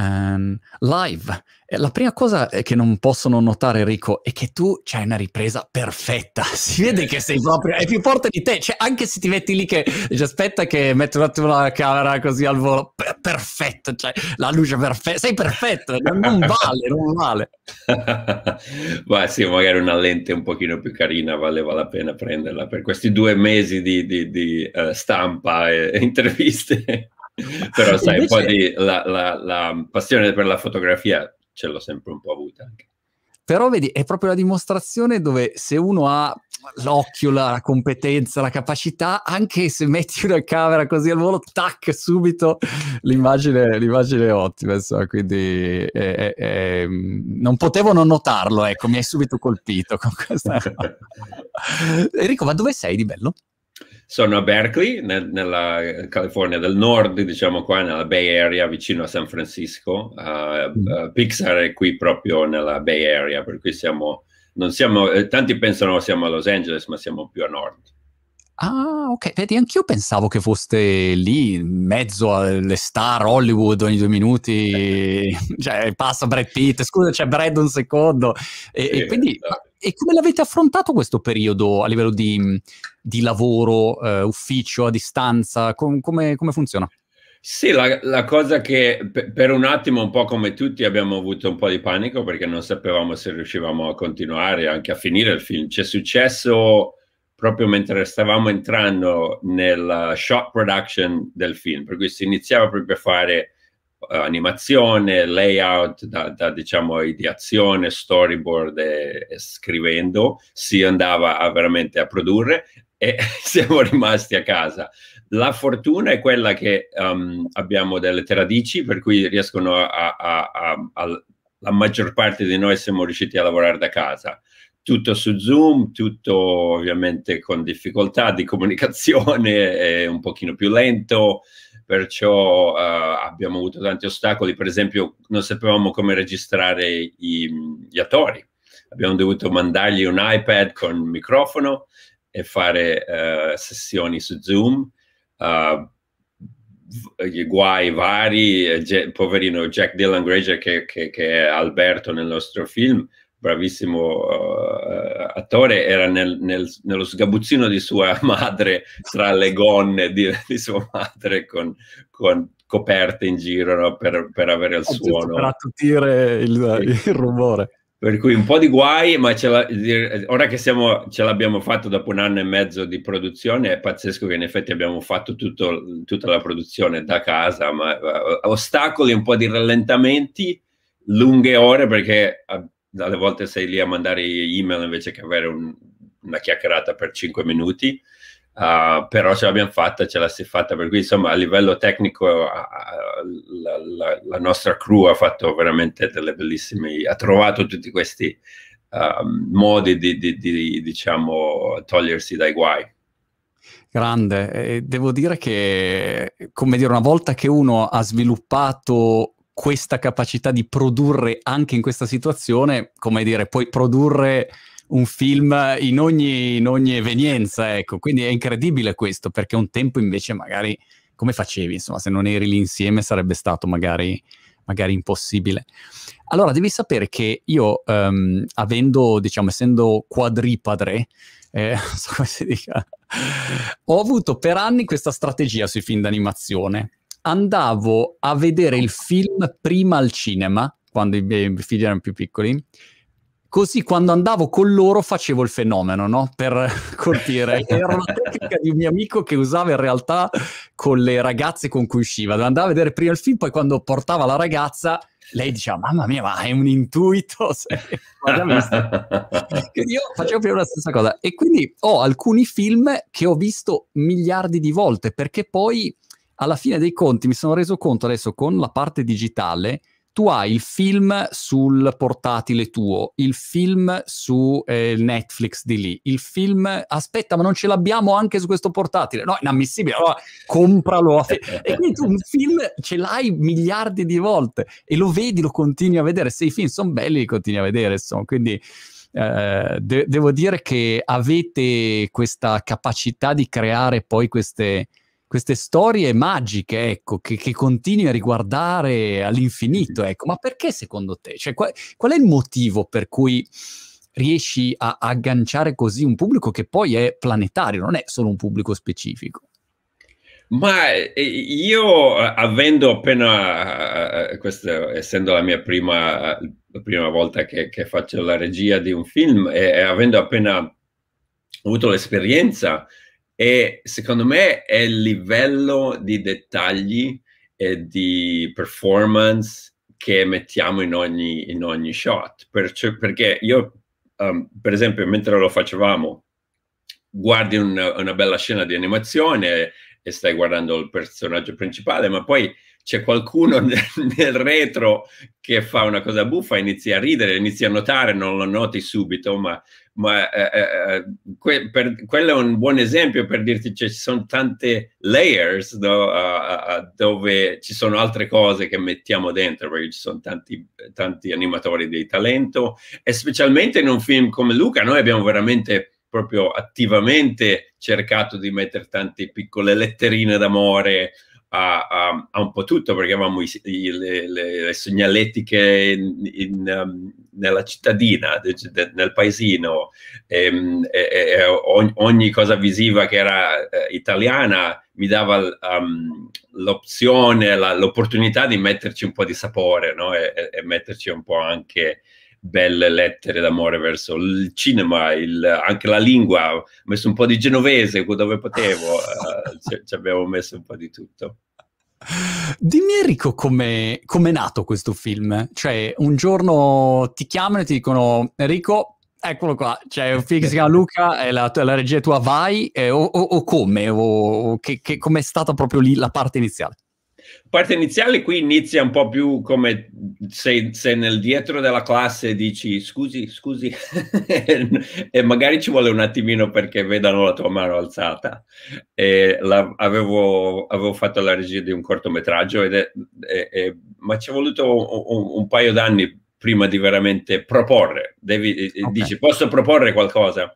um, live. La prima cosa che non possono notare, Rico, è che tu c'hai una ripresa perfetta. Si vede che sei proprio, è più forte di te. Cioè, anche se ti metti lì che cioè, aspetta che metto un attimo la camera così al volo, per- perfetto, cioè, la luce perfetta, sei perfetto, non vale, non vale. Ma sì, magari una lente un pochino più carina valeva la pena prenderla per questi due mesi di, di, di uh, stampa e interviste. Però sai, Invece... un po' di la, la, la passione per la fotografia ce l'ho sempre un po' avuta anche. Però vedi, è proprio la dimostrazione dove se uno ha l'occhio, la competenza, la capacità, anche se metti una camera così al volo, tac, subito l'immagine, l'immagine è ottima, insomma, quindi è, è, è... non potevo non notarlo, ecco, mi hai subito colpito con questa... Enrico, ma dove sei di bello? Sono a Berkeley, nel, nella California del Nord, diciamo qua nella Bay Area, vicino a San Francisco. Uh, uh, Pixar è qui proprio nella Bay Area, per cui siamo, non siamo, eh, tanti pensano siamo a Los Angeles, ma siamo più a nord. Ah, ok. Vedi, anch'io pensavo che foste lì, in mezzo alle star Hollywood ogni due minuti, cioè passa Brad Pitt, scusa, c'è Brad un secondo. E, sì, e quindi... Esatto e come l'avete affrontato questo periodo a livello di, di lavoro, eh, ufficio, a distanza? Com- come, come funziona? Sì, la, la, cosa che per un attimo, un po' come tutti, abbiamo avuto un po' di panico perché non sapevamo se riuscivamo a continuare anche a finire il film. Ci è successo proprio mentre stavamo entrando nella shot production del film, per cui si iniziava proprio a fare eh, animazione, layout, da, da diciamo ideazione, storyboard e, e, scrivendo, si andava a, veramente a produrre e siamo rimasti a casa. La fortuna è quella che um, abbiamo delle radici per cui riescono a, a, a, a, la maggior parte di noi siamo riusciti a lavorare da casa. Tutto su Zoom, tutto ovviamente con difficoltà di comunicazione, è un pochino più lento, perciò uh, abbiamo avuto tanti ostacoli, per esempio non sapevamo come registrare i, gli attori, abbiamo dovuto mandargli un iPad con microfono e fare uh, sessioni su Zoom, uh, guai vari, poverino Jack Dylan Granger che, che, che, è Alberto nel nostro film, bravissimo attore era nel, nel, nello sgabuzzino di sua madre, tra le gonne di, di sua madre, con, con, coperte in giro no? per, per, avere il suono. Per attutire il, sì. il rumore. Per cui un po' di guai, ma la, ora che siamo, ce l'abbiamo fatto dopo un anno e mezzo di produzione, è pazzesco che in effetti abbiamo fatto tutto, tutta la produzione da casa, ma eh, ostacoli, un po' di rallentamenti, lunghe ore perché ah, dalle volte sei lì a mandare email invece che avere un, una chiacchierata per 5 minuti. Uh, però ce l'abbiamo fatta, ce la si è fatta, per cui insomma a livello tecnico uh, la, la, la, nostra crew ha fatto veramente delle bellissime, ha trovato tutti questi uh, modi di, di, di diciamo, togliersi dai guai. Grande, eh, devo dire che, come dire, una volta che uno ha sviluppato questa capacità di produrre anche in questa situazione, come dire, puoi produrre un film in ogni, in ogni evenienza, ecco, quindi è incredibile questo, perché un tempo invece magari, come facevi, insomma, se non eri lì insieme sarebbe stato magari magari impossibile. Allora, devi sapere che io, um, avendo, diciamo, essendo quadripadre, eh, so come si dica, ho avuto per anni questa strategia sui film d'animazione andavo a vedere il film prima al cinema, quando i miei figli erano più piccoli, così quando andavo con loro facevo il fenomeno, no? Per colpire. Era una tecnica di un mio amico che usava in realtà con le ragazze con cui usciva. Andava a vedere prima il film, poi quando portava la ragazza, lei diceva, mamma mia, ma è un intuito. Io facevo più la stessa cosa. E quindi ho alcuni film che ho visto miliardi di volte, perché poi alla fine dei conti mi sono reso conto adesso con la parte digitale tu hai il film sul portatile tuo, il film su eh, Netflix di lì, il film, aspetta, ma non ce l'abbiamo anche su questo portatile? No, inammissibile, allora compralo. e quindi tu un film ce l'hai miliardi di volte e lo vedi, lo continui a vedere. Se i film sono belli, li continui a vedere, insomma. Quindi eh, de- devo dire che avete questa capacità di creare poi queste queste storie magiche, ecco, che, che continui a riguardare all'infinito, ecco. Ma perché secondo te? Cioè, qual, qual, è il motivo per cui riesci a, agganciare così un pubblico che poi è planetario, non è solo un pubblico specifico? Ma eh, io, eh, avendo appena, eh, questo essendo la mia prima, la prima volta che, che, faccio la regia di un film e, e avendo appena avuto l'esperienza e secondo me è il livello di dettagli e di performance che mettiamo in ogni, in ogni shot. Perci- perché io, um, per esempio, mentre lo facevamo, guardi una, una bella scena di animazione e stai guardando il personaggio principale, ma poi c'è qualcuno nel, nel, retro che fa una cosa buffa, inizia a ridere, inizia a notare, non lo noti subito, ma ma eh, eh, eh, que, per, quello è un buon esempio per dirti cioè, ci sono tante layers no, uh, uh, dove ci sono altre cose che mettiamo dentro, perché ci sono tanti, tanti animatori di talento e specialmente in un film come Luca noi abbiamo veramente proprio attivamente cercato di mettere tante piccole letterine d'amore, a, a, a un po' tutto perché avevamo i, i, le, le, le, segnaletiche in, in, um, nella cittadina, de, de, nel paesino, ehm, e, e, e ogni, ogni, cosa visiva che era eh, italiana mi dava um, l'opzione, l'opportunità di metterci un po' di sapore no? e, metterci un po' anche belle lettere d'amore verso il cinema, il, anche la lingua, ho messo un po' di genovese dove potevo, uh, ci abbiamo messo un po' di tutto. Dimmi Enrico come è nato questo film, cioè un giorno ti chiamano e ti dicono Enrico Eccolo qua, c'è cioè, un film che si chiama Luca, è la, la regia tua vai, eh, o, o, o, come, o, che, che, com'è stata proprio lì la parte iniziale? Parte iniziale qui inizia un po' più come se, se nel dietro della classe dici scusi, scusi, e magari ci vuole un attimino perché vedano la tua mano alzata. La, avevo, avevo, fatto la regia di un cortometraggio, ed è, è, è, ma ci è voluto un, un paio d'anni prima di veramente proporre. Devi, okay. Dici posso proporre qualcosa?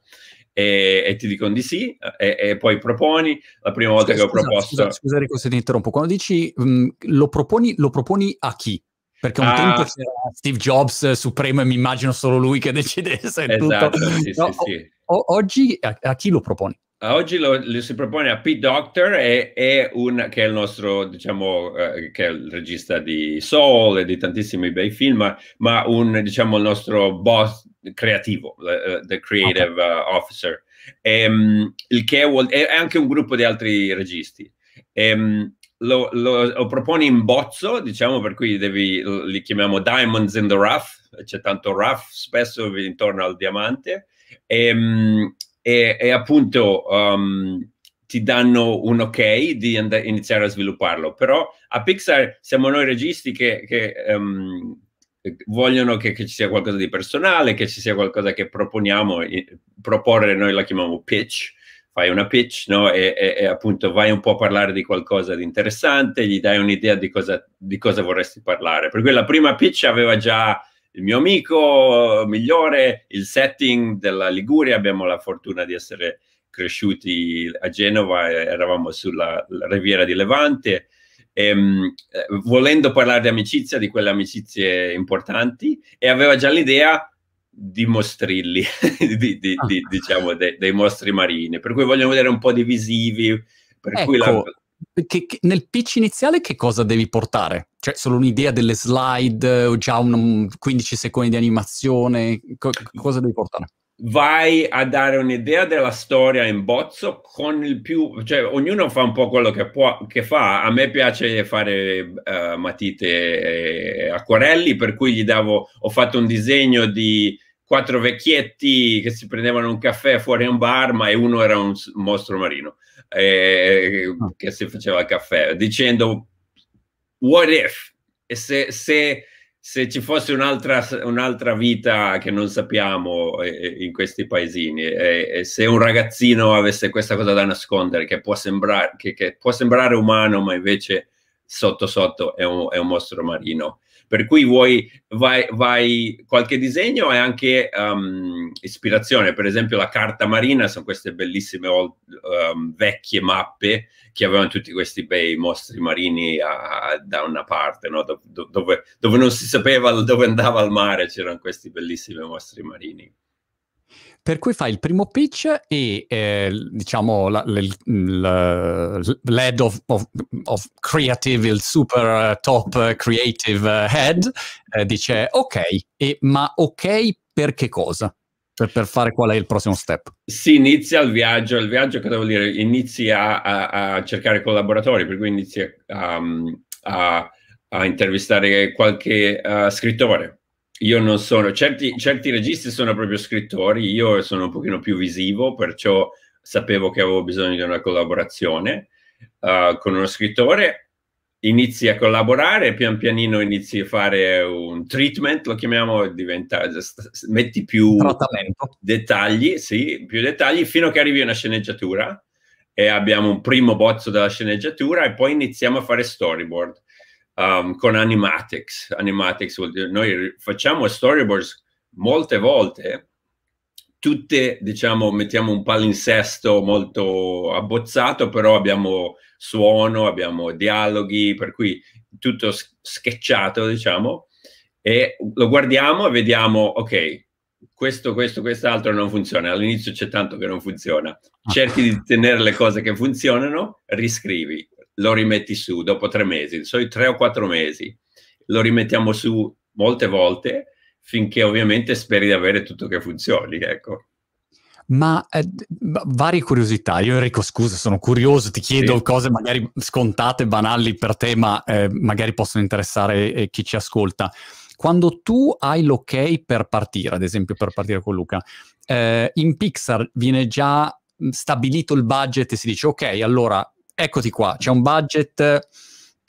e, e, ti dicono di sì e, e poi proponi. La prima volta scusa, che ho proposto... Scusa, scusa se ti interrompo, quando dici mh, lo, proponi, lo proponi a chi? Perché un ah, tempo c'era Steve Jobs supremo e mi immagino solo lui che decidesse esatto, tutto. Sì, no, sì, sì. O, oggi a, a chi lo proponi? Eh, oggi lo, lo, si propone a Pete Doctor, e, e un, che è il nostro, diciamo, eh, che è il regista di Soul e di tantissimi bei film, ma, ma un, diciamo, il nostro boss creativo, uh, the creative uh, officer, e, um, il che è, è, anche un gruppo di altri registi. E, um, lo, lo, lo, propone in bozzo, diciamo, per cui devi, li chiamiamo Diamonds in the Rough, c'è tanto rough spesso intorno al diamante. E, ehm, e, e appunto um, ti danno un ok di and- iniziare a svilupparlo. Però a Pixar siamo noi registi che, che um, vogliono che, che, ci sia qualcosa di personale, che ci sia qualcosa che proponiamo, I, proporre noi la chiamiamo pitch, fai una pitch no? e, e, e, appunto vai un po' a parlare di qualcosa di interessante, gli dai un'idea di cosa, di cosa vorresti parlare. Per cui la prima pitch aveva già il mio amico eh, migliore, il setting della Liguria, abbiamo la fortuna di essere cresciuti a Genova, eravamo sulla riviera di Levante, e, ehm, eh, volendo parlare di amicizia, di quelle amicizie importanti, e aveva già l'idea di mostrilli, di, di, di, ah. diciamo, dei, dei mostri marini, per cui voglio vedere un po' di visivi, per ecco. cui la, ecco, che, che, nel pitch iniziale che cosa devi portare? Cioè, solo un'idea delle slide, o già un 15 secondi di animazione, co- cosa devi portare? Vai a dare un'idea della storia in bozzo con il più, cioè ognuno fa un po' quello che, può, che fa. A me piace fare uh, matite e acquarelli, per cui gli davo, ho fatto un disegno di quattro vecchietti che si prendevano un caffè fuori un bar, ma uno era un mostro marino eh, ah. che si faceva il caffè, dicendo what if? E se, se, se ci fosse un'altra, un'altra, vita che non sappiamo eh, eh in questi paesini, eh, e se un ragazzino avesse questa cosa da nascondere che può, sembrar, che, che può sembrare umano, ma invece sotto sotto è un, è un mostro marino per cui vuoi, vai, vai qualche disegno e anche um, ispirazione, per esempio la carta marina, sono queste bellissime old, um, ehm, vecchie mappe che avevano tutti questi bei mostri marini a, a, da una parte, no? do, do, dove, dove non si sapeva dove andava il mare, c'erano questi bellissimi mostri marini per cui fai il primo pitch e eh, diciamo l'head of, of, of, creative, il super eh, top eh, creative eh, head, eh, dice ok, e, ma ok per che cosa? Per, per, fare qual è il prossimo step? Si inizia il viaggio, il viaggio che devo dire? Inizi a, a, cercare collaboratori, per cui inizi a, a intervistare qualche uh, scrittore, io non sono, certi, certi, registi sono proprio scrittori, io sono un pochino più visivo, perciò sapevo che avevo bisogno di una collaborazione uh, con uno scrittore, inizi a collaborare, pian pianino inizi a fare un treatment, lo chiamiamo, diventa, metti più Trattamento. dettagli, sì, più dettagli, fino a che arrivi a una sceneggiatura e abbiamo un primo bozzo della sceneggiatura e poi iniziamo a fare storyboard um, con Animatics. Animatics vuol dire noi facciamo storyboards molte volte, tutte, diciamo, mettiamo un palinsesto molto abbozzato, però abbiamo suono, abbiamo dialoghi, per cui tutto sketchato, diciamo, e lo guardiamo e vediamo, ok, questo, questo, quest'altro non funziona. All'inizio c'è tanto che non funziona. Cerchi di tenere le cose che funzionano, riscrivi lo rimetti su dopo tre mesi, sono tre o quattro mesi, lo rimettiamo su molte volte finché ovviamente speri di avere tutto che funzioni, ecco. Ma eh, varie curiosità, io Enrico scusa sono curioso, ti chiedo sì. cose magari scontate, banali per te, ma eh, magari possono interessare eh, chi ci ascolta. Quando tu hai l'ok per partire, ad esempio per partire con Luca, eh, in Pixar viene già stabilito il budget e si dice ok, allora eccoti qua, c'è un budget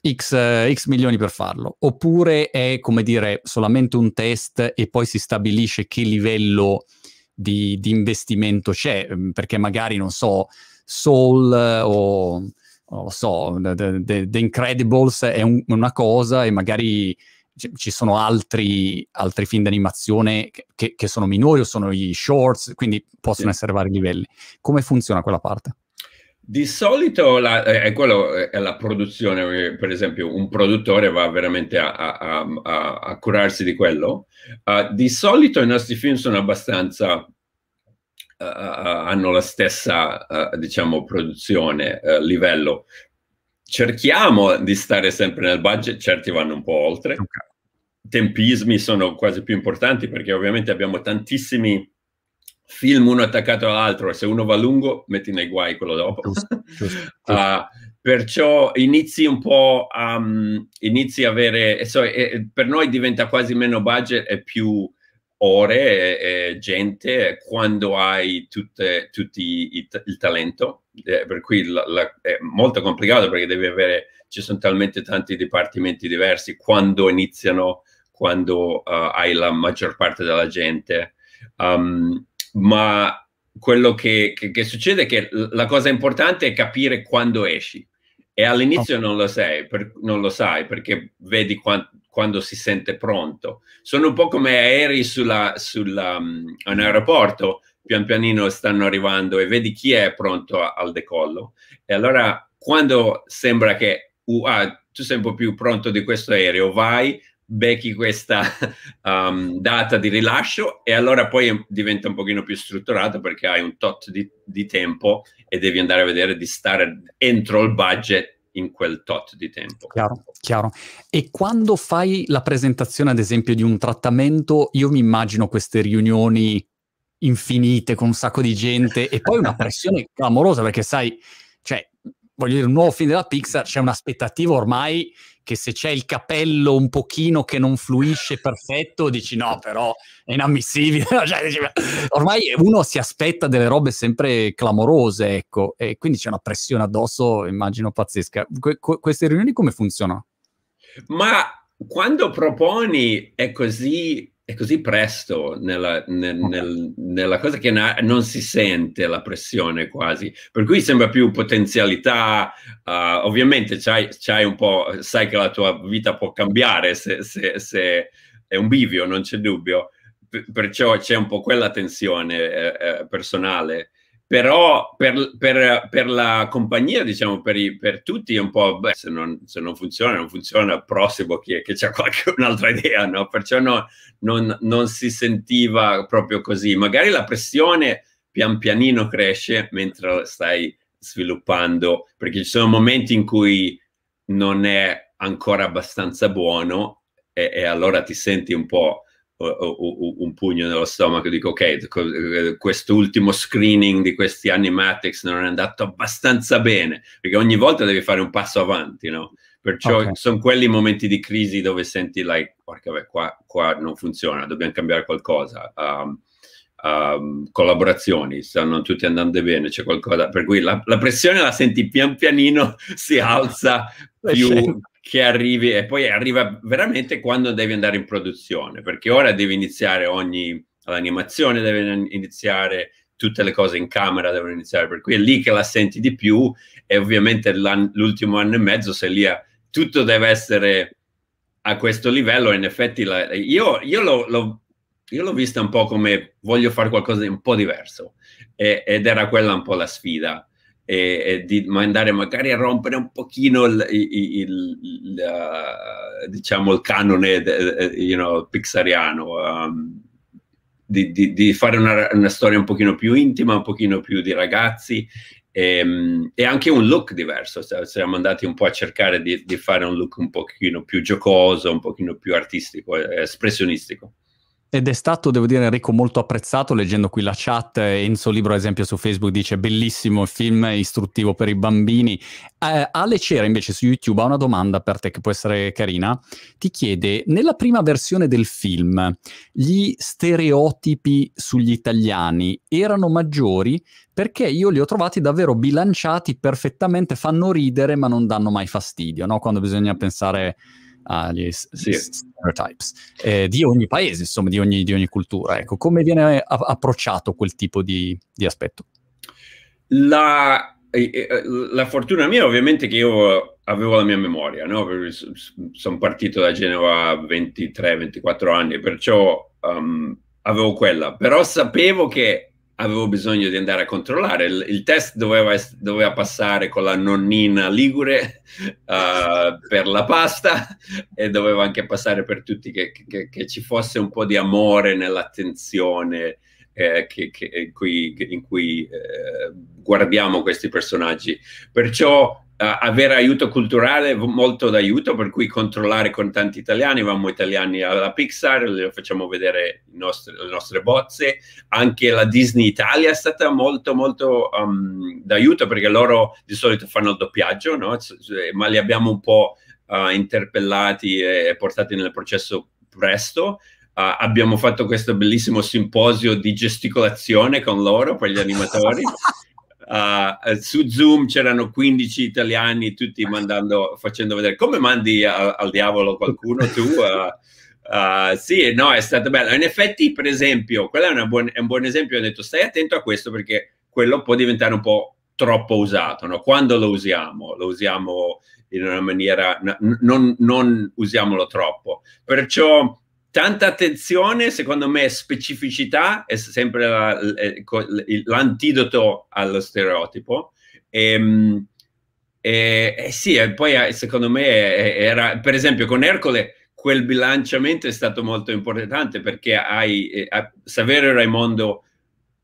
X, X, milioni per farlo, oppure è come dire solamente un test e poi si stabilisce che livello di, di investimento c'è, mm, perché magari non so, Soul eh, o non lo so, The, The, The Incredibles è un, una cosa e magari ci sono altri, altri film d'animazione che, che, sono minori o sono gli shorts, quindi possono sì. essere vari livelli. Come funziona quella parte? Di solito la, eh, è, quello, eh, è la produzione, eh, per esempio un produttore va veramente a, a, a, a curarsi di quello. Uh, di solito i nostri film sono abbastanza Uh, hanno la stessa, uh, diciamo, produzione, uh, livello. Cerchiamo di stare sempre nel budget, certi vanno un po' oltre. Okay. Tempismi sono quasi più importanti perché ovviamente abbiamo tantissimi film uno attaccato all'altro e se uno va lungo metti nei guai quello dopo. Giusto, giusto, giusto. Uh, perciò inizi un po' a, um, inizi a avere, so, eh, per noi diventa quasi meno budget e più ore e, e gente quando hai tutte, tutti i, il talento, eh, per cui la, la, è molto complicato perché devi avere, ci sono talmente tanti dipartimenti diversi quando iniziano, quando uh, hai la maggior parte della gente. Um, ma quello che, che, che, succede è che la cosa importante è capire quando esci e all'inizio non lo, sei, per, non lo sai perché vedi quant, quando si sente pronto. Sono un po' come aerei sulla, sulla, um, aeroporto, pian pianino stanno arrivando e vedi chi è pronto a, al decollo. E allora quando sembra che uh, ah, tu sei un po' più pronto di questo aereo, vai, becchi questa um, data di rilascio e allora poi diventa un pochino più strutturato perché hai un tot di, di, tempo e devi andare a vedere di stare entro il budget in quel tot di tempo. Chiaro, chiaro. E quando fai la presentazione, ad esempio, di un trattamento, io mi immagino queste riunioni infinite con un sacco di gente e poi una pressione clamorosa perché sai, cioè, voglio dire, un nuovo film della Pixar, c'è un'aspettativa ormai che se c'è il capello un pochino che non fluisce perfetto, dici no, però è inammissibile. Cioè, ormai uno si aspetta delle robe sempre clamorose, ecco, e quindi c'è una pressione addosso, immagino, pazzesca. Que- queste riunioni come funzionano? Ma quando proponi è così è così presto nella, nel, nel, nella cosa che na- non si sente la pressione quasi, per cui sembra più potenzialità, uh, ovviamente c'hai, c'hai, un po', sai che la tua vita può cambiare se, se, se è un bivio, non c'è dubbio, P- perciò c'è un po' quella tensione eh, eh personale però per, per, per, la compagnia, diciamo, per, i, per tutti è un po', beh, se non, se non, funziona, non funziona, prossimo chi è che c'è qualche un'altra idea, no? Perciò no, non, non, si sentiva proprio così. Magari la pressione pian pianino cresce mentre stai sviluppando, perché ci sono momenti in cui non è ancora abbastanza buono e, e allora ti senti un po' un pugno nello stomaco e dico ok eh, quest'ultimo screening di questi anni non è andato abbastanza bene perché ogni volta devi fare un passo avanti no? perciò okay. sono quelli momenti di crisi dove senti like porca vabbè, qua, qua, non funziona dobbiamo cambiare qualcosa um, um, collaborazioni stanno tutti andando bene c'è qualcosa per cui la, la pressione la senti pian pianino si alza più, che arrivi e poi arriva veramente quando devi andare in produzione, perché ora devi iniziare ogni l'animazione, deve iniziare tutte le cose in camera devono iniziare, per cui è lì che la senti di più e ovviamente l'ultimo anno e mezzo se lì a, tutto deve essere a questo livello in effetti la, io, io, l'ho, l'ho, io, l'ho, vista un po' come voglio fare qualcosa di un po' diverso e, ed era quella un po' la sfida e, e di andare magari a rompere un pochino il, il, il, il uh, eh, diciamo il canone eh, eh, you know, pixariano um, di, di, di, fare una, una, storia un pochino più intima, un pochino più di ragazzi e, ehm, e anche un look diverso. Siamo andati un po' a cercare di, di, fare un look un pochino più giocoso, un pochino più artistico, espressionistico. Ed è stato, devo dire, Enrico, molto apprezzato. Leggendo qui la chat, Enzo Libro, ad esempio, su Facebook dice bellissimo il film istruttivo per i bambini. Eh, Ale Cera, invece, su YouTube ha una domanda per te che può essere carina. Ti chiede, nella prima versione del film, gli stereotipi sugli italiani erano maggiori? Perché io li ho trovati davvero bilanciati perfettamente, fanno ridere ma non danno mai fastidio, no? Quando bisogna pensare agli sì. stereotypes eh, di ogni paese, insomma, di ogni, di ogni cultura. Ecco, come viene a- approcciato quel tipo di, di aspetto? La, eh, eh, la, fortuna mia ovviamente è che io avevo la mia memoria, no? sono partito da Genova a 23-24 anni, perciò um, avevo quella, però sapevo che avevo bisogno di andare a controllare. Il, il test doveva, doveva, passare con la nonnina ligure uh, per la pasta e doveva anche passare per tutti che, che, che ci fosse un po' di amore nell'attenzione eh, che, che, in cui, in cui eh, guardiamo questi personaggi. Perciò Uh, avere aiuto culturale è molto d'aiuto, per cui controllare con tanti italiani, vamo italiani alla Pixar, le facciamo vedere nostri, le nostre bozze, anche la Disney Italia è stata molto molto um, d'aiuto perché loro di solito fanno il doppiaggio, no? Eh, ma li abbiamo un po' uh, interpellati e portati nel processo presto Ah, abbiamo fatto questo bellissimo simposio di gesticolazione con loro, per gli animatori. Uh, su Zoom c'erano 15 italiani, tutti mandando, facendo vedere come mandi a, al diavolo qualcuno tu. Uh, uh, sì, no, è stato bello. In effetti, per esempio, quello è, buon, è, un buon esempio. Ho detto stai attento a questo perché quello può diventare un po' troppo usato. No? Quando lo usiamo, lo usiamo in una maniera, non, non usiamolo troppo. Perciò tanta attenzione, secondo me, specificità è sempre la, eh, l'antidoto allo stereotipo. Ehm, e, e, eh, e sì, e poi eh, secondo me era, per esempio, con Ercole quel bilanciamento è stato molto importante perché hai, a Saverio Raimondo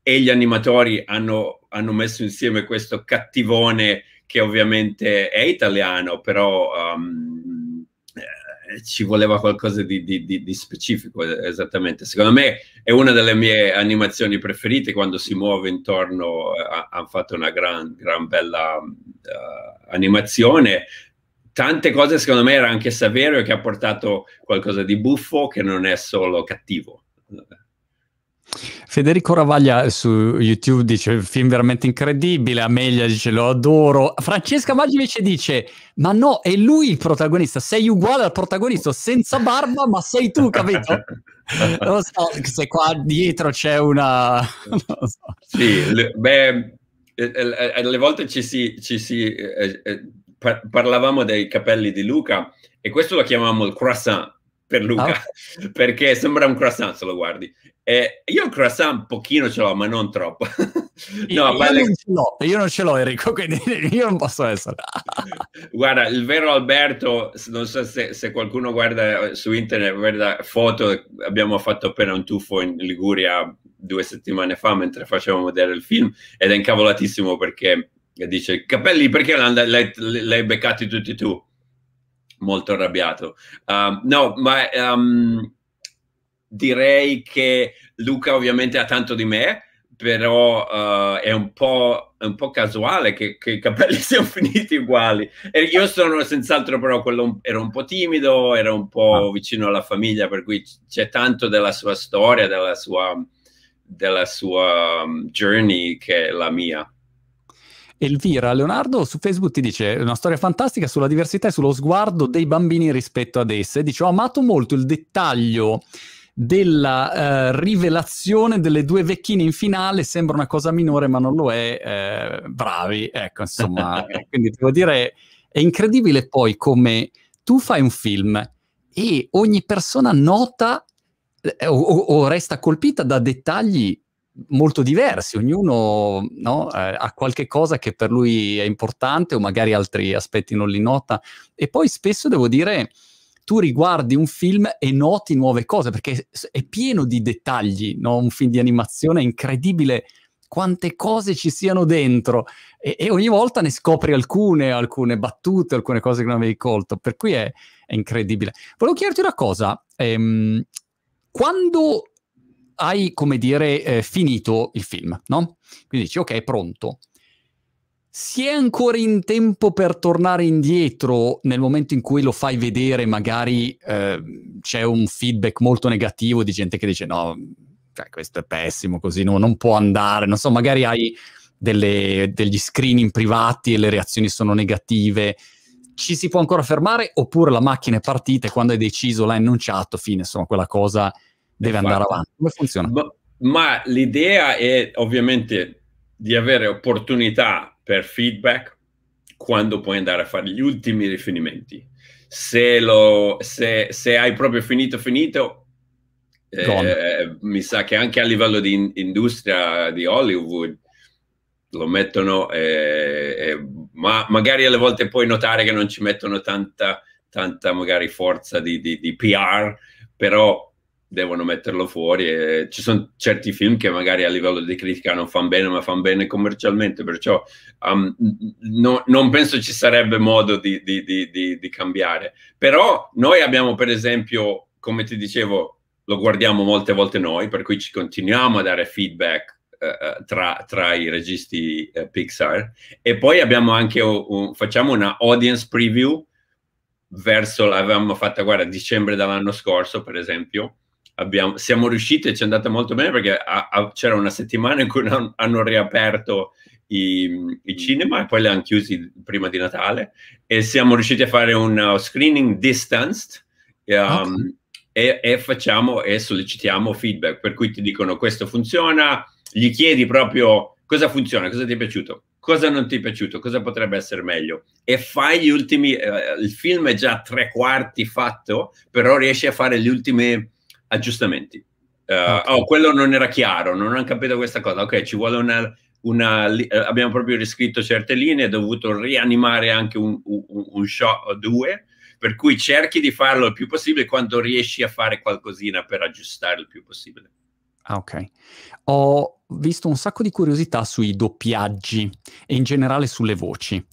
e gli animatori hanno, hanno messo insieme questo cattivone che ovviamente è italiano, però um, ci voleva qualcosa di, di, di, di, specifico, eh, esattamente. Secondo me è una delle mie animazioni preferite quando si muove intorno, eh, hanno fatto una gran, gran bella uh, animazione. Tante cose secondo me era anche Saverio che ha portato qualcosa di buffo che non è solo cattivo. Federico Ravaglia su YouTube dice film veramente incredibile, Amelia dice lo adoro, Francesca Maggi invece dice ma no, è lui il protagonista, sei uguale al protagonista, senza barba ma sei tu, capito? non so se qua dietro c'è una... so. Sì, le, beh, eh, eh, eh, alle volte ci si... Ci si eh, eh, parlavamo dei capelli di Luca e questo lo chiamavamo il croissant per Luca, oh. perché sembra un croissant se lo guardi. Eh, io il croissant un pochino ce l'ho, ma non troppo. no, io, vale... non io, non ce l'ho, Enrico, quindi io non posso essere. guarda, il vero Alberto, non so se, se, qualcuno guarda eh, su internet, guarda foto, abbiamo fatto appena un tuffo in Liguria due settimane fa mentre facevamo vedere il film ed è incavolatissimo perché dice, capelli perché l'hai beccati tutti tu? molto arrabbiato. Um, no, ma um, direi che Luca ovviamente ha tanto di me, però uh, è, un è, un po', casuale che, che, i capelli siano finiti uguali. E io sono senz'altro però quello, era un po' timido, era un po' ah. vicino alla famiglia, per cui c'è tanto della sua storia, della sua, della sua ehm, journey che è la mia. Elvira Leonardo su Facebook ti dice una storia fantastica sulla diversità e sullo sguardo dei bambini rispetto ad esse. dice ho amato molto il dettaglio della eh, rivelazione delle due vecchine in finale sembra una cosa minore ma non lo è eh, bravi ecco insomma eh, quindi devo dire è incredibile poi come tu fai un film e ogni persona nota eh, o, o resta colpita da dettagli molto diversi, ognuno no, eh, ha qualche cosa che per lui è importante o magari altri aspetti non li nota. E poi spesso devo dire, tu riguardi un film e noti nuove cose, perché è pieno di dettagli, no? un film di animazione è incredibile quante cose ci siano dentro e, e, ogni volta ne scopri alcune, alcune battute, alcune cose che non avevi colto, per cui è, è incredibile. Volevo chiederti una cosa, ehm, quando hai, come dire, eh, finito il film, no? Quindi dici, ok, è pronto. Si è ancora in tempo per tornare indietro nel momento in cui lo fai vedere, magari eh, c'è un feedback molto negativo di gente che dice no, cioè, questo è pessimo, così no, non può andare, non so, magari hai delle, degli screening privati e le reazioni sono negative. Ci si può ancora fermare oppure la macchina è partita e quando hai deciso, l'hai annunciato, fine, insomma, quella cosa deve Infatti. Eh, andare avanti. Come funziona? Ma, ma l'idea è ovviamente di avere opportunità per feedback quando puoi andare a fare gli ultimi rifinimenti. Se, lo, se, se hai proprio finito, finito, eh, mi sa che anche a livello di in, industria di Hollywood lo mettono, eh, eh, ma magari alle volte puoi notare che non ci mettono tanta, tanta magari forza di, di, di PR, però devono metterlo fuori. E ci sono certi film che magari a livello di critica non fanno bene, ma fanno bene commercialmente, perciò um, no, non penso ci sarebbe modo di, di, di, di, cambiare. Però noi abbiamo, per esempio, come ti dicevo, lo guardiamo molte volte noi, per cui ci continuiamo a dare feedback. Eh, eh, tra, tra, i registi eh, Pixar e poi abbiamo anche un, facciamo una audience preview verso l'avevamo fatta guarda dicembre dell'anno scorso per esempio abbiamo, siamo riusciti e ci è andata molto bene perché a, a, c'era una settimana in cui non, hanno riaperto i, i, cinema e poi li hanno chiusi prima di Natale e siamo riusciti a fare un uh, screening distanced um, okay. e, e, facciamo e sollecitiamo feedback per cui ti dicono questo funziona gli chiedi proprio cosa funziona cosa ti è piaciuto cosa non ti è piaciuto cosa potrebbe essere meglio e fai gli ultimi eh, il film è già tre quarti fatto però riesci a fare gli ultimi aggiustamenti. Uh, Oh, quello non era chiaro, non hanno capito questa cosa. Ok, ci vuole una, una, eh, abbiamo proprio riscritto certe linee, ho dovuto rianimare anche un, un, un shot o due, per cui cerchi di farlo il più possibile quando riesci a fare qualcosina per aggiustare il più possibile. Ah, ok. Ho visto un sacco di curiosità sui doppiaggi e in generale sulle voci.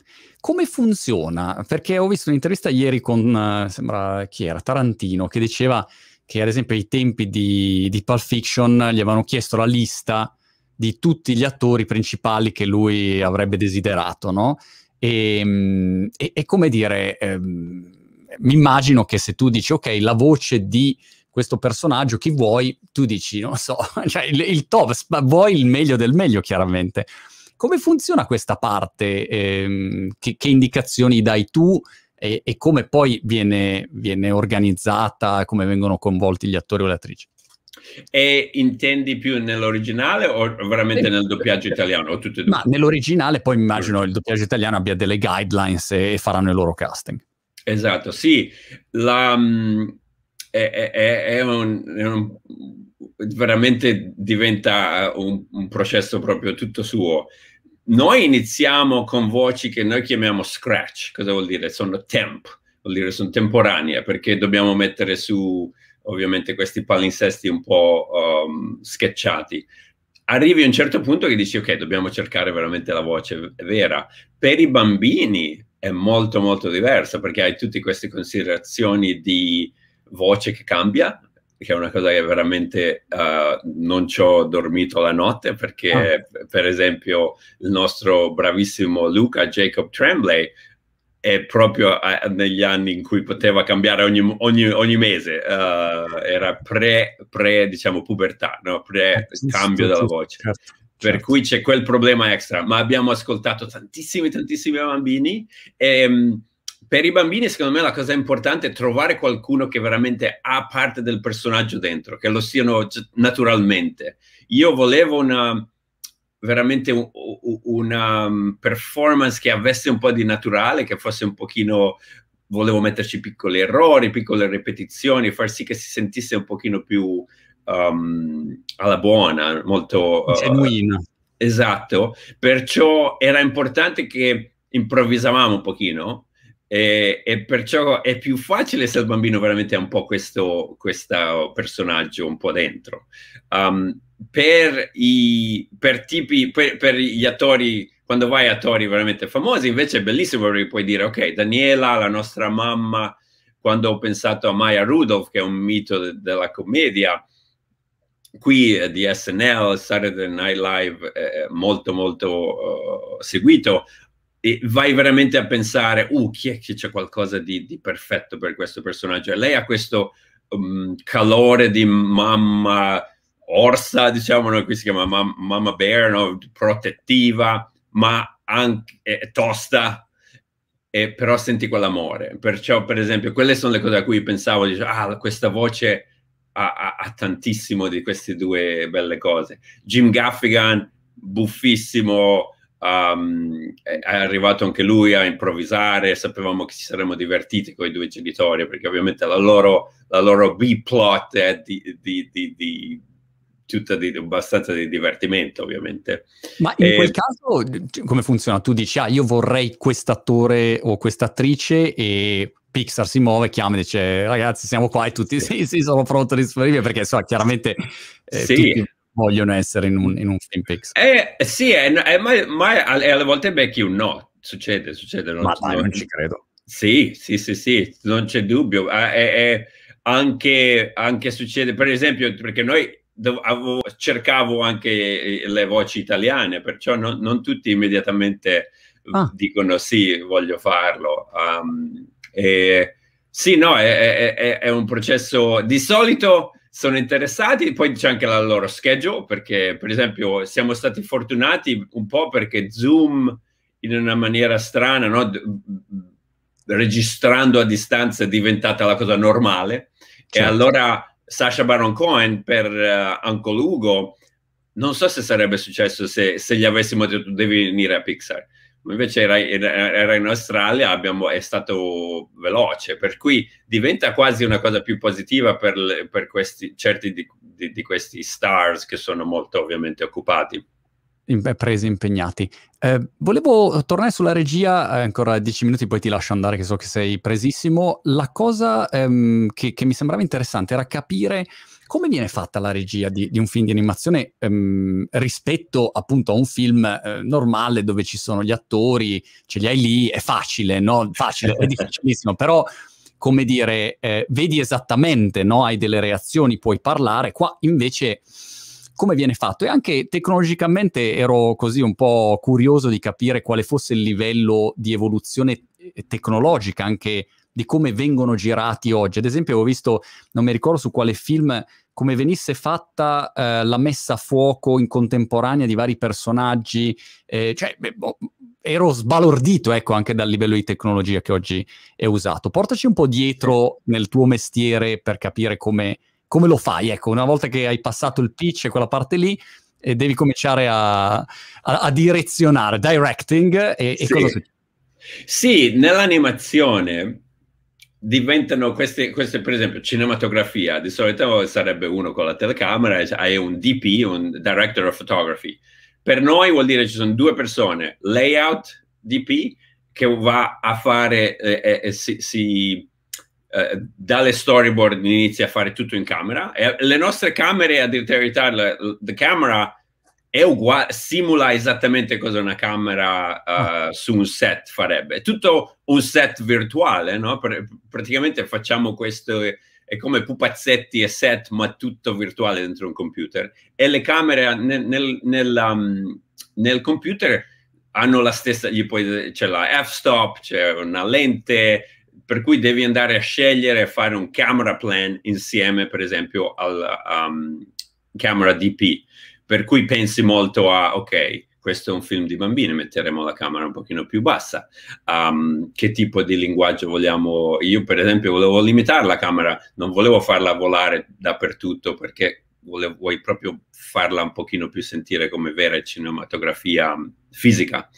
Come funziona? Perché ho visto un'intervista ieri con, eh, sembra chi era, Tarantino, che diceva che ad esempio ai tempi di, di Pulp Fiction gli avevano chiesto la lista di tutti gli attori principali che lui avrebbe desiderato, no? E, mm, e, e come dire, ehm, mi immagino che se tu dici, ok, la voce di questo personaggio, chi vuoi, tu dici, non so, cioè il, il top, vuoi il meglio del meglio, chiaramente. Come funziona questa parte? Ehm, che, che indicazioni dai tu? e, e come poi viene, viene, organizzata, come vengono coinvolti gli attori o le attrici. E intendi più nell'originale o veramente nel doppiaggio italiano? O tutte due? Ma nell'originale poi immagino il doppiaggio italiano abbia delle guidelines e, e faranno il loro casting. Esatto, sì. La, mm, è, è, è, un, è un, veramente diventa un, un processo proprio tutto suo noi iniziamo con voci che noi chiamiamo scratch. Cosa vuol dire? Sono temp, vuol dire sono temporanea, perché dobbiamo mettere su ovviamente questi palinsesti un po' um, schiacciati. Arrivi a un certo punto che dici ok, dobbiamo cercare veramente la voce vera. Per i bambini è molto molto diverso perché hai tutte queste considerazioni di voce che cambia, che è una cosa che veramente uh, non ci ho dormito la notte perché ah. per esempio il nostro bravissimo Luca Jacob Tremblay è proprio a, eh, negli anni in cui poteva cambiare ogni, ogni, ogni mese, uh, era pre, pre, diciamo, pubertà, no? pre cambio della voce. Certo, per certo. cui c'è quel problema extra, ma abbiamo ascoltato tantissimi, tantissimi bambini e, mm, per i bambini, secondo me, la cosa importante è trovare qualcuno che veramente ha parte del personaggio dentro, che lo siano naturalmente. Io volevo una veramente una mm, performance che avesse un po' di naturale, che fosse un pochino volevo metterci piccoli errori, piccole ripetizioni, far sì che si sentisse un pochino più um, alla buona, molto uh, Esatto, perciò era importante che improvvisavamo un pochino e, e, perciò è più facile se il bambino veramente ha un po' questo, questo personaggio un po' dentro. Um, per, i, per, tipi, per, per gli attori, quando vai a attori veramente famosi, invece è bellissimo perché puoi dire, ok, Daniela, la nostra mamma, quando ho pensato a Maya Rudolph, che è un mito de- della commedia, qui eh, di SNL, Saturday Night Live, eh, molto molto uh, seguito, e vai veramente a pensare, uh, chi è che c'è qualcosa di, di, perfetto per questo personaggio? lei ha questo um, calore di mamma orsa, diciamo, no? qui si chiama mam mamma bear, no? protettiva, ma anche eh, tosta, eh, però senti quell'amore. Perciò, per esempio, quelle sono le cose a cui pensavo, dice, ah, questa voce ha, ha, ha tantissimo di queste due belle cose. Jim Gaffigan, buffissimo, Um, è arrivato anche lui a improvvisare, sapevamo che ci saremmo divertiti con i due genitori, perché ovviamente la loro, la loro B-plot è di, di, di, di tutta di, abbastanza di divertimento, ovviamente. Ma in e... quel caso cioè, come funziona? Tu dici, ah, io vorrei quest'attore o quest'attrice e Pixar si muove, chiama e dice, ragazzi, siamo qua e tutti, sì, sì, sono pronto a disponibile, perché insomma, chiaramente... Eh, sì. Tutti vogliono essere in un, in un film pixel. Eh, sì, è, è, mai, ma alle volte becchi un no, succede, succede. Non, ma dai, non, ci credo. Sì, sì, sì, sì, non c'è dubbio. È, è, anche, anche succede, per esempio, perché noi Avevo, cercavo anche eh, le voci italiane, perciò non, non tutti immediatamente ah. dicono sì, voglio farlo. Um, e, sì, no, è, è, è, un processo di solito sono interessati, poi c'è anche la loro schedule, perché per esempio siamo stati fortunati un po' perché Zoom in una maniera strana, no? registrando a distanza è diventata la cosa normale certo. e allora Sasha Baron Cohen per uh, Uncle Ugo non so se sarebbe successo se, se gli avessimo detto devi venire a Pixar invece era, era, in Australia, abbiamo, è stato veloce, per cui diventa quasi una cosa più positiva per, per questi, certi di, di, di questi stars che sono molto ovviamente occupati presi impegnati. Eh, volevo tornare sulla regia, eh, ancora dieci minuti poi ti lascio andare che so che sei presissimo. La cosa ehm, che, che, mi sembrava interessante era capire come viene fatta la regia di, di un film di animazione ehm, rispetto appunto a un film eh, normale dove ci sono gli attori, ce li hai lì, è facile, no? Facile, è difficilissimo, però come dire, eh, vedi esattamente, no? hai delle reazioni, puoi parlare, qua invece come viene fatto e anche tecnologicamente ero così un po' curioso di capire quale fosse il livello di evoluzione eh, tecnologica anche di come vengono girati oggi. Ad esempio, avevo visto, non mi ricordo su quale film, come venisse fatta eh, la messa a fuoco in contemporanea di vari personaggi. Eh, cioè, beh, boh, ero sbalordito, ecco, anche dal livello di tecnologia che oggi è usato. Portaci un po' dietro nel tuo mestiere per capire come, come lo fai. Ecco, una volta che hai passato il pitch e quella parte lì, eh, devi cominciare a, a, a direzionare, directing, e, e cosa succede? Sì, nell'animazione diventano queste, queste, per esempio, cinematografia, di solito sarebbe uno con la telecamera, hai un DP, un Director of Photography. Per noi vuol dire ci sono due persone, layout DP, che va a fare, eh, eh, eh si, si eh, dalle storyboard inizia a fare tutto in camera. E le nostre camere, a dire la verità, la, la camera è uguale, simula esattamente cosa una camera uh, su un set farebbe. È tutto un set virtuale, no? Pr- praticamente facciamo questo, è come pupazzetti e set, ma tutto virtuale dentro un computer. E le camere eh, nel, nel, nel, um, nel computer hanno la stessa, gli puoi, c'è la f-stop, c'è una lente, per cui devi andare a scegliere e fare un camera plan insieme, per esempio, al um, camera DP per cui pensi molto a, ok, questo è un film di bambini, metteremo la camera un pochino più bassa, um, che tipo di linguaggio vogliamo, io per esempio volevo limitare la camera, non volevo farla volare dappertutto perché volevo, vuoi proprio farla un pochino più sentire come vera cinematografia mm, fisica.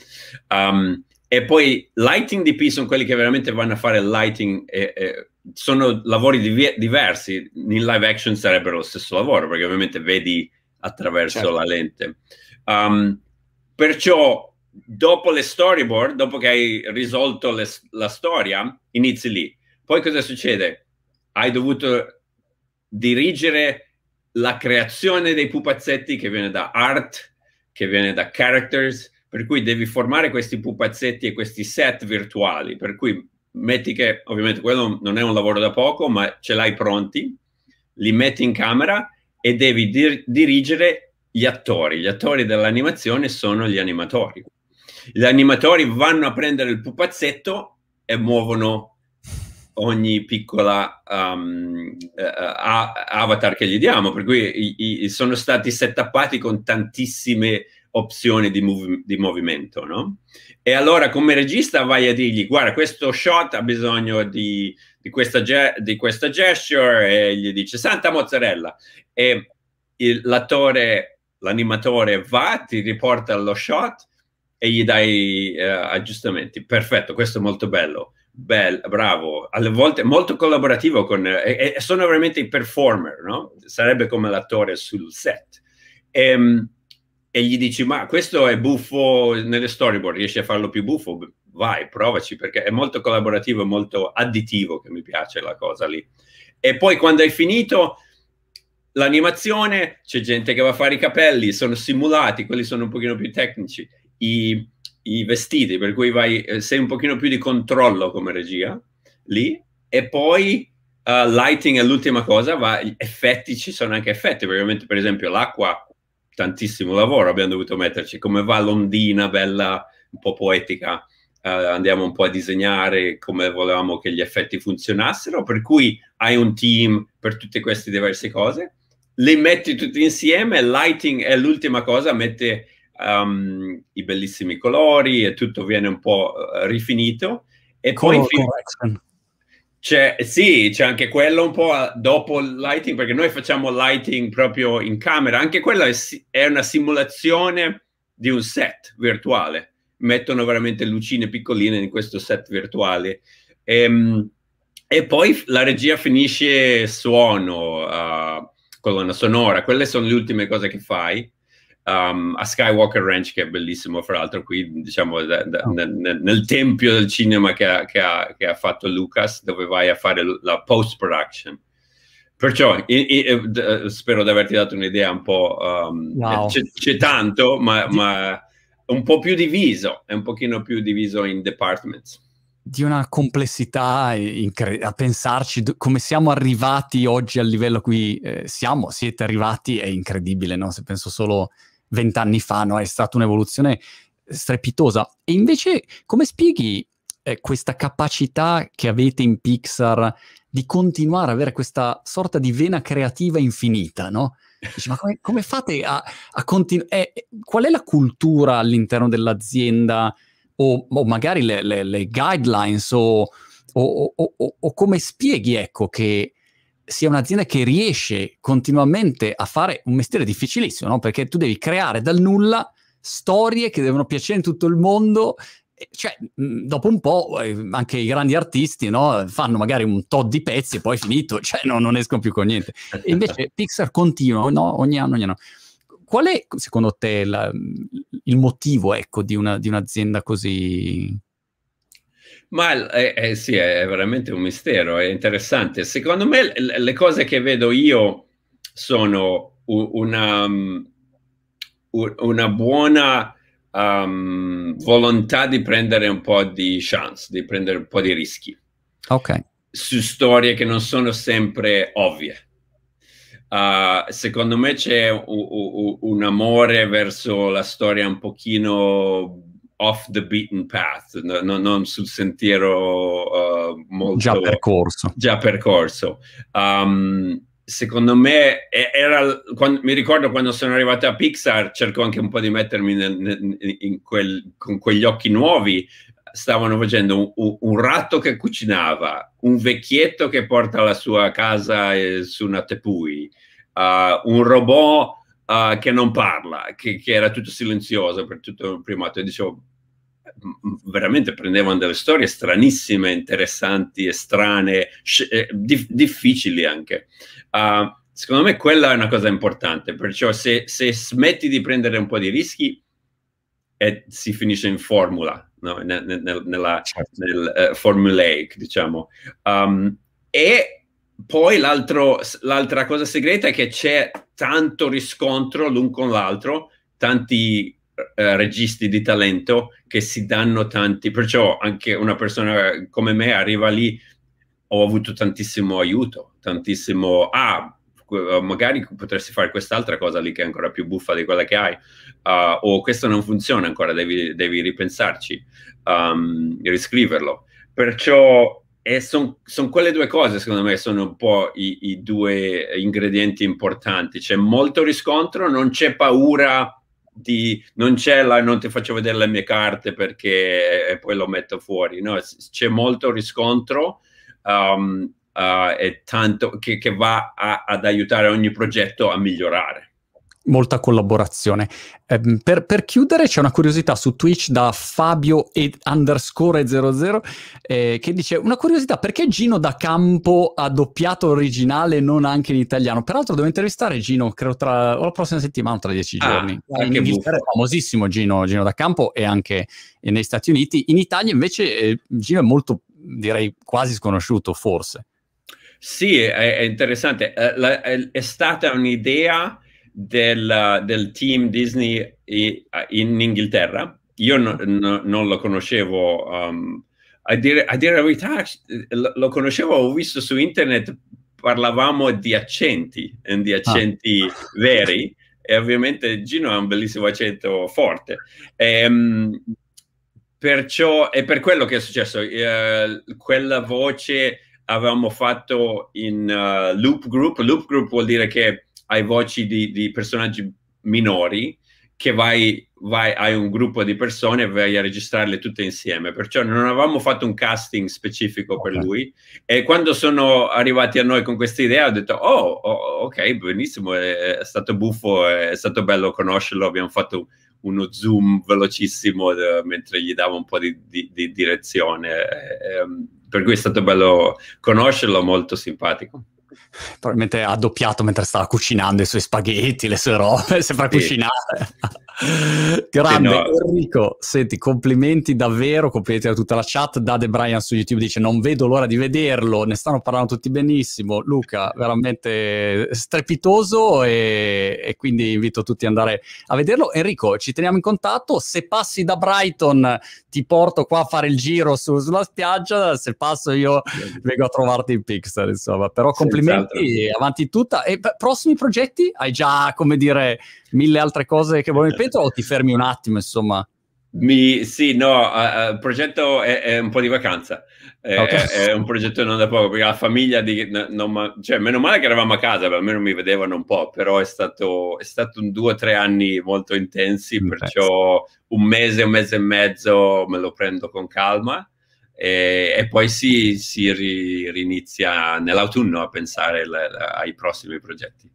Um, e poi lighting DP sono quelli che veramente vanno a fare lighting, e, e sono lavori div diversi, in live action sarebbero lo stesso lavoro, perché ovviamente vedi attraverso certo. la lente. Um, perciò dopo le storyboard, dopo che hai risolto le, la storia, inizi lì. Poi cosa succede? Hai dovuto dirigere la creazione dei pupazzetti che viene da art, che viene da characters, per cui devi formare questi pupazzetti e questi set virtuali, per cui metti che ovviamente quello non è un lavoro da poco, ma ce l'hai pronti, li metti in camera e devi dir- dirigere gli attori. Gli attori dell'animazione sono gli animatori. Gli animatori vanno a prendere il pupazzetto e muovono ogni piccola um, uh, avatar che gli diamo, per cui i, i, sono stati settappati con tantissime opzioni di, mov- di movimento, no? E allora come regista vai a dirgli, guarda, questo shot ha bisogno di di questa, ge- di questa gesture e gli dice Santa Mozzarella e il, l'attore, l'animatore va, ti riporta allo shot e gli dai eh, aggiustamenti. Perfetto, questo è molto bello. Bel, bravo, alle volte molto collaborativo con... E, e sono veramente i performer, no? Sarebbe come l'attore sul set. E, ehm, e gli dici ma questo è buffo nelle storyboard, riesci a farlo più buffo? Vai, provaci perché è molto collaborativo, molto additivo che mi piace la cosa lì. E poi quando hai finito l'animazione, c'è gente che va a fare i capelli, sono simulati, quelli sono un pochino più tecnici, i, i vestiti, per cui vai, eh, sei un pochino più di controllo come regia lì e poi uh, lighting è l'ultima cosa, va, effetti ci sono anche effetti, perché ovviamente per esempio l'acqua tantissimo lavoro abbiamo dovuto metterci, come va l'ondina bella, un po' poetica, eh, andiamo un po' a disegnare come volevamo che gli effetti funzionassero, per cui hai un team per tutte queste diverse cose, le metti tutte insieme, lighting è l'ultima cosa, mette um, i bellissimi colori e tutto viene un po' eh, rifinito. E poi... Correction. C'è, sì, c'è anche quello un po' dopo il lighting, perché noi facciamo lighting proprio in camera, anche quella è, è, una simulazione di un set virtuale, mettono veramente lucine piccoline in questo set virtuale. E, ehm, e poi la regia finisce suono, uh, colonna sonora, quelle sono le ultime cose che fai um, a Skywalker Ranch, che è bellissimo, fra l'altro, qui diciamo da, da, oh. nel, nel, tempio del cinema che ha, che, ha, che ha, fatto Lucas, dove vai a fare la post-production. Perciò e, e, eh, eh, spero di averti dato un'idea un po'... Um, wow. c'è, c'è, tanto, ma, ma un po' più diviso, è un pochino più diviso in departments di una complessità incre- a pensarci do- come siamo arrivati oggi al livello a cui eh, siamo, siete arrivati, è incredibile, no? Se penso solo vent'anni fa, no? È stata un'evoluzione strepitosa. E invece come spieghi eh, questa capacità che avete in Pixar di continuare ad avere questa sorta di vena creativa infinita, no? Dici, ma come, come, fate a, a continuare? Eh, qual è la cultura all'interno dell'azienda o, o magari le, le, le guidelines o, o, o, come spieghi, ecco, che sia un'azienda che riesce continuamente a fare un mestiere difficilissimo, no? perché tu devi creare dal nulla storie che devono piacere in tutto il mondo. Cioè, dopo un po' eh, anche i grandi artisti no? fanno magari un tot di pezzi e poi è finito, cioè no, non escono più con niente. E invece Pixar continua no? ogni anno, ogni anno. Qual è secondo te la, il motivo ecco, di, una, di un'azienda così ma eh, eh, sì, è veramente un mistero, è interessante. Secondo me le cose che vedo io sono una, mm, una buona um, volontà di prendere un po' di chance, di prendere un po' di rischi. Ok. Su storie che non sono sempre ovvie. Uh, secondo me c'è un, un, un amore verso la storia un pochino off the beaten path, no, no, non sul sentiero uh, molto già percorso. Già percorso. Um, secondo me era quando, mi ricordo quando sono arrivato a Pixar cerco anche un po' di mettermi nel, nel, in quel, con quegli occhi nuovi stavano facendo un, un, un, ratto che cucinava un vecchietto che porta la sua casa eh, su una tepui uh, un robot uh, che non parla che, che, era tutto silenzioso per tutto il primato e dicevo veramente prendevano delle storie stranissime, interessanti, strane, eh, di difficili anche. Uh, secondo me quella è una cosa importante, perciò se, se, smetti di prendere un po' di rischi, eh, si finisce in formula, no? nel, nel, nella, certo. nel uh, formulaic, diciamo. Um, e poi l'altra cosa segreta è che c'è tanto riscontro l'un con l'altro, tanti eh, registi di talento che si danno tanti, perciò anche una persona come me arriva lì, ho avuto tantissimo aiuto, tantissimo, ah, magari potresti fare quest'altra cosa lì che è ancora più buffa di quella che hai, uh, o questo non funziona ancora, devi, devi ripensarci, um, riscriverlo. Perciò sono son quelle due cose, secondo me, sono un po' i, i, due ingredienti importanti. C'è molto riscontro, non c'è paura di non c'è la, non ti faccio vedere le mie carte perché eh, poi lo metto fuori, no? c'è molto riscontro um, uh, e tanto che, che va a, ad aiutare ogni progetto a migliorare molta collaborazione. Eh, per, per, chiudere c'è una curiosità su Twitch da Fabio e underscore 00 eh, che dice una curiosità perché Gino da Campo ha doppiato originale e non anche in italiano? Peraltro devo intervistare Gino credo tra o la prossima settimana tra dieci ah, giorni. In Inghilterra è famosissimo Gino, Gino da Campo e anche negli Stati Uniti. In Italia invece eh, Gino è molto direi quasi sconosciuto forse. Sì, è, è interessante. Eh, è, è stata un'idea del, del team Disney in Inghilterra. Io no, no, non lo conoscevo, um, a, dire, a, dire, la verità, lo conoscevo, ho visto su internet, parlavamo di accenti, eh, di ah. accenti ah. veri, e ovviamente Gino ha un bellissimo accento forte. E, um, perciò è per quello che è successo. Eh, quella voce avevamo fatto in uh, loop group. Loop group vuol dire che hai voci di, di personaggi minori che vai, vai, hai un gruppo di persone e vai a registrarle tutte insieme. Perciò non avevamo fatto un casting specifico okay. per lui. E quando sono arrivati a noi con questa idea, ho detto: Oh, oh ok, benissimo, è, è, stato buffo, è stato bello conoscerlo. Abbiamo fatto uno zoom velocissimo de, eh, mentre gli davo un po' di, di, di direzione. E, ehm, per cui è stato bello conoscerlo, molto simpatico probabilmente ha doppiato mentre stava cucinando i suoi spaghetti, le sue robe, sembra sì. cucinare. Grande no. Enrico, senti, complimenti davvero, complimenti a tutta la chat. Dade Brian su YouTube dice non vedo l'ora di vederlo, ne stanno parlando tutti benissimo. Luca, veramente strepitoso e, e quindi invito tutti ad andare a vederlo. Enrico, ci teniamo in contatto, se passi da Brighton ti porto qua a fare il giro su, sulla spiaggia, se passo io vengo a trovarti in Pixar, insomma. Però complimenti, avanti tutta. E prossimi progetti? Hai già, come dire mille altre cose che vuoi ripetere o ti fermi un attimo, insomma? Mi, sì, no, eh, eh, il uh, progetto è, è, un po' di vacanza, eh, è, okay. è, un progetto non da poco, perché la famiglia di... Non, cioè, meno male che eravamo a casa, almeno mi vedevano un po', però è stato, è stato un due o tre anni molto intensi, okay. perciò un mese, un mese e mezzo me lo prendo con calma e, e poi si, si ri, rinizia nell'autunno a pensare la, la, ai prossimi progetti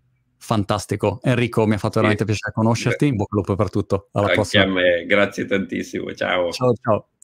fantastico. Enrico, mi ha fatto sì. veramente piacere conoscerti. In bocca al lupo per tutto. Alla Anche prossima. a me, grazie tantissimo. Ciao. Ciao, ciao.